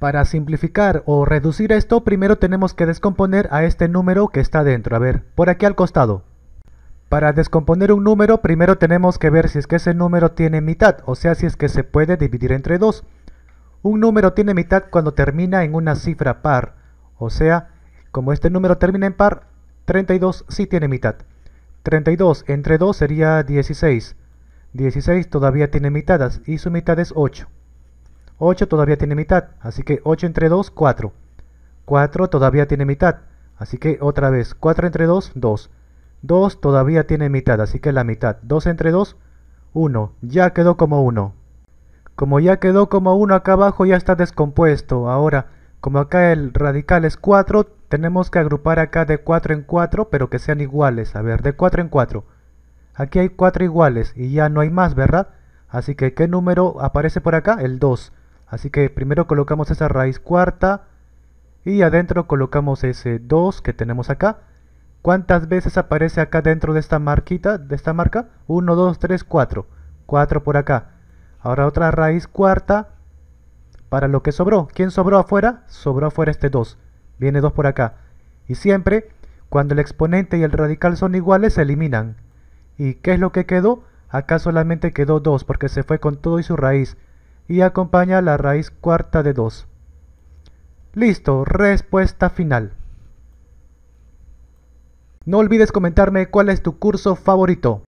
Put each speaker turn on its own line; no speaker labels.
Para simplificar o reducir esto, primero tenemos que descomponer a este número que está dentro. A ver, por aquí al costado. Para descomponer un número, primero tenemos que ver si es que ese número tiene mitad, o sea, si es que se puede dividir entre dos. Un número tiene mitad cuando termina en una cifra par, o sea, como este número termina en par, 32 sí tiene mitad. 32 entre 2 sería 16. 16 todavía tiene mitad y su mitad es 8. 8 todavía tiene mitad, así que 8 entre 2, 4. 4 todavía tiene mitad, así que otra vez, 4 entre 2, 2. 2 todavía tiene mitad, así que la mitad, 2 entre 2, 1. Ya quedó como 1. Como ya quedó como 1 acá abajo ya está descompuesto. Ahora, como acá el radical es 4, tenemos que agrupar acá de 4 en 4, pero que sean iguales. A ver, de 4 en 4. Aquí hay 4 iguales y ya no hay más, ¿verdad? Así que, ¿qué número aparece por acá? El 2. Así que primero colocamos esa raíz cuarta y adentro colocamos ese 2 que tenemos acá. ¿Cuántas veces aparece acá dentro de esta marquita, de esta marca? 1, 2, 3, 4. 4 por acá. Ahora otra raíz cuarta para lo que sobró. ¿Quién sobró afuera? Sobró afuera este 2. Viene 2 por acá. Y siempre, cuando el exponente y el radical son iguales, se eliminan. ¿Y qué es lo que quedó? Acá solamente quedó 2 porque se fue con todo y su raíz y acompaña la raíz cuarta de 2. Listo, respuesta final. No olvides comentarme cuál es tu curso favorito.